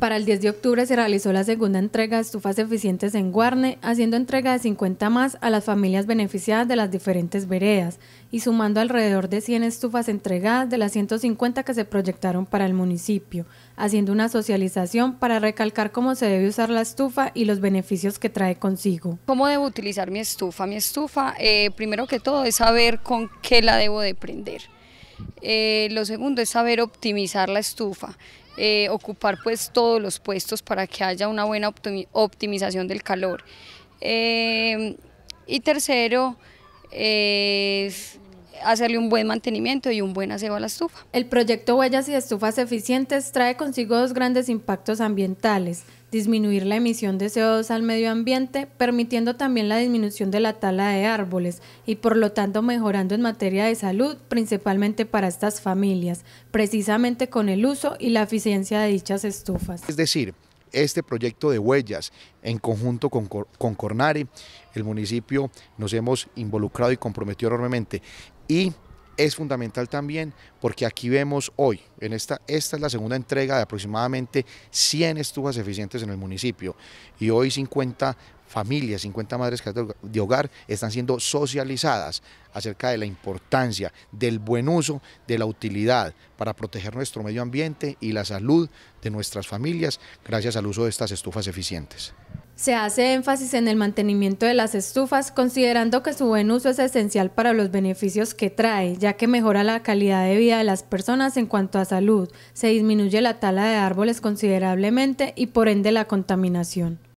Para el 10 de octubre se realizó la segunda entrega de estufas eficientes en Guarne, haciendo entrega de 50 más a las familias beneficiadas de las diferentes veredas y sumando alrededor de 100 estufas entregadas de las 150 que se proyectaron para el municipio, haciendo una socialización para recalcar cómo se debe usar la estufa y los beneficios que trae consigo. ¿Cómo debo utilizar mi estufa? Mi estufa, eh, primero que todo, es saber con qué la debo de prender eh, lo segundo es saber optimizar la estufa, eh, ocupar pues todos los puestos para que haya una buena optimización del calor. Em, y tercero es hacerle un buen mantenimiento y un buen aseo a la estufa. El proyecto Huellas y Estufas Eficientes trae consigo dos grandes impactos ambientales disminuir la emisión de CO2 al medio ambiente, permitiendo también la disminución de la tala de árboles y por lo tanto mejorando en materia de salud, principalmente para estas familias, precisamente con el uso y la eficiencia de dichas estufas. Es decir, este proyecto de huellas en conjunto con, Cornari, el municipio nos hemos involucrado y comprometido enormemente y es fundamental también porque aquí vemos hoy, en esta, esta es la segunda entrega de aproximadamente 100 estufas eficientes en el municipio y hoy 50 familias, 50 madres de hogar están siendo socializadas acerca de la importancia del buen uso, de la utilidad para proteger nuestro medio ambiente y la salud de nuestras familias gracias al uso de estas estufas eficientes. Se hace énfasis en el mantenimiento de las estufas, considerando que su buen uso es esencial para los beneficios que trae, ya que mejora la calidad de vida de las personas en cuanto a salud, se disminuye la tala de árboles considerablemente y por ende la contaminación.